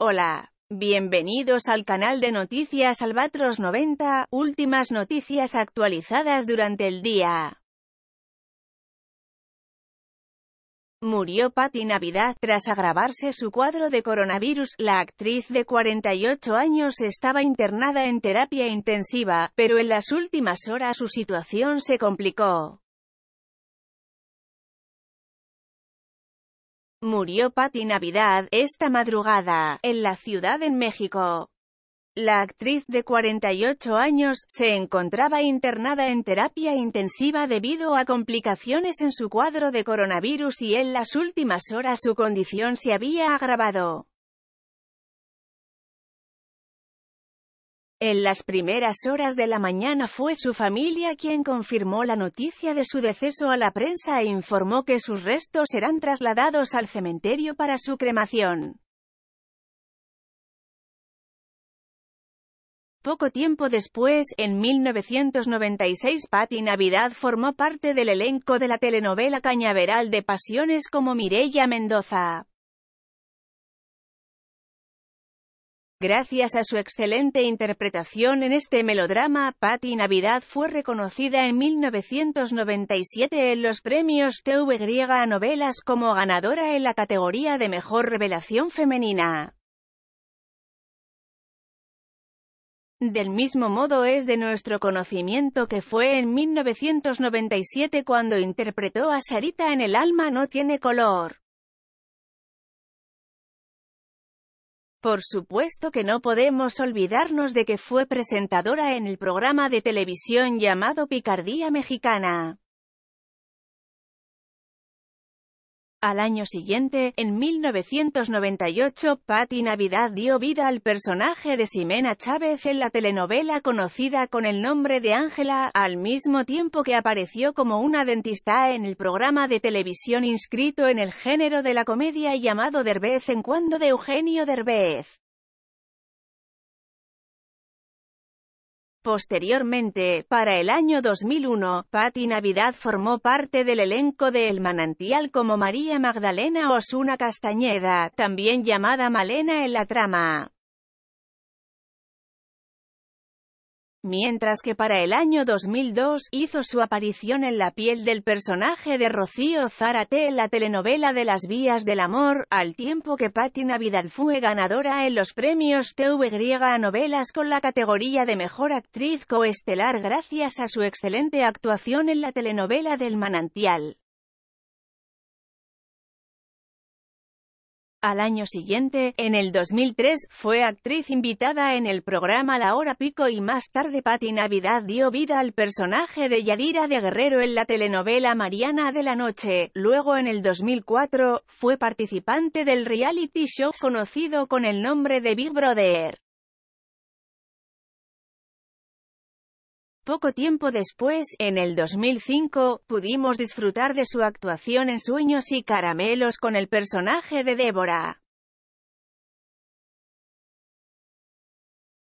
Hola, bienvenidos al canal de noticias Albatros 90, últimas noticias actualizadas durante el día. Murió Patty Navidad tras agravarse su cuadro de coronavirus. La actriz de 48 años estaba internada en terapia intensiva, pero en las últimas horas su situación se complicó. Murió Patty Navidad, esta madrugada, en la Ciudad en México. La actriz de 48 años, se encontraba internada en terapia intensiva debido a complicaciones en su cuadro de coronavirus y en las últimas horas su condición se había agravado. En las primeras horas de la mañana fue su familia quien confirmó la noticia de su deceso a la prensa e informó que sus restos serán trasladados al cementerio para su cremación. Poco tiempo después, en 1996, Patti Navidad formó parte del elenco de la telenovela Cañaveral de Pasiones como Mireya Mendoza. Gracias a su excelente interpretación en este melodrama, Patti Navidad fue reconocida en 1997 en los premios TV a novelas como ganadora en la categoría de Mejor Revelación Femenina. Del mismo modo es de nuestro conocimiento que fue en 1997 cuando interpretó a Sarita en El alma no tiene color. Por supuesto que no podemos olvidarnos de que fue presentadora en el programa de televisión llamado Picardía Mexicana. Al año siguiente, en 1998, Patty Navidad dio vida al personaje de Ximena Chávez en la telenovela conocida con el nombre de Ángela, al mismo tiempo que apareció como una dentista en el programa de televisión inscrito en el género de la comedia llamado Derbez en cuando de Eugenio Derbez. Posteriormente, para el año 2001, Patti Navidad formó parte del elenco de El Manantial como María Magdalena Osuna Castañeda, también llamada Malena en la trama. mientras que para el año 2002, hizo su aparición en la piel del personaje de Rocío Zárate en la telenovela de Las Vías del Amor, al tiempo que Patti Navidad fue ganadora en los premios TV a novelas con la categoría de Mejor Actriz Coestelar gracias a su excelente actuación en la telenovela del Manantial. Al año siguiente, en el 2003, fue actriz invitada en el programa La Hora Pico y más tarde Patty Navidad dio vida al personaje de Yadira de Guerrero en la telenovela Mariana de la Noche. Luego en el 2004, fue participante del reality show conocido con el nombre de Big Brother. Poco tiempo después, en el 2005, pudimos disfrutar de su actuación en Sueños y Caramelos con el personaje de Débora.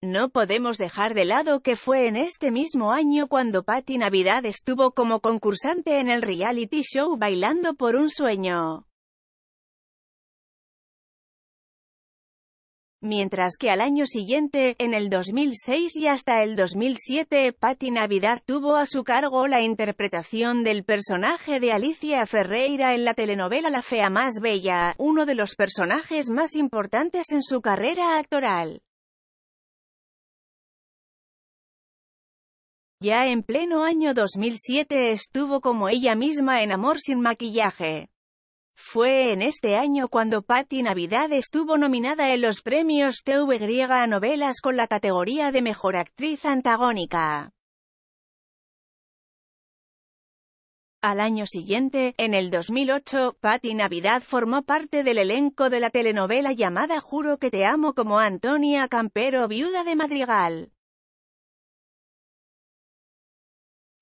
No podemos dejar de lado que fue en este mismo año cuando Patti Navidad estuvo como concursante en el reality show Bailando por un Sueño. mientras que al año siguiente, en el 2006 y hasta el 2007, Patti Navidad tuvo a su cargo la interpretación del personaje de Alicia Ferreira en la telenovela La Fea Más Bella, uno de los personajes más importantes en su carrera actoral. Ya en pleno año 2007 estuvo como ella misma en Amor sin maquillaje. Fue en este año cuando Patti Navidad estuvo nominada en los premios TV a novelas con la categoría de Mejor Actriz Antagónica. Al año siguiente, en el 2008, Patti Navidad formó parte del elenco de la telenovela llamada Juro que te amo como Antonia Campero, viuda de Madrigal.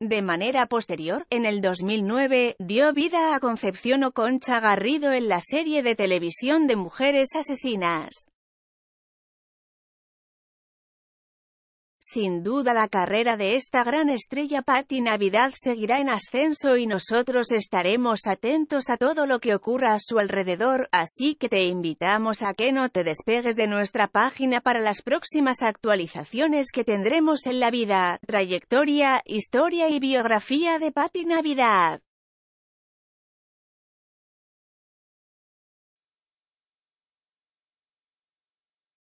De manera posterior, en el 2009, dio vida a Concepción Oconcha Garrido en la serie de televisión de Mujeres Asesinas. Sin duda la carrera de esta gran estrella Patti Navidad seguirá en ascenso y nosotros estaremos atentos a todo lo que ocurra a su alrededor, así que te invitamos a que no te despegues de nuestra página para las próximas actualizaciones que tendremos en la vida, trayectoria, historia y biografía de Patty Navidad.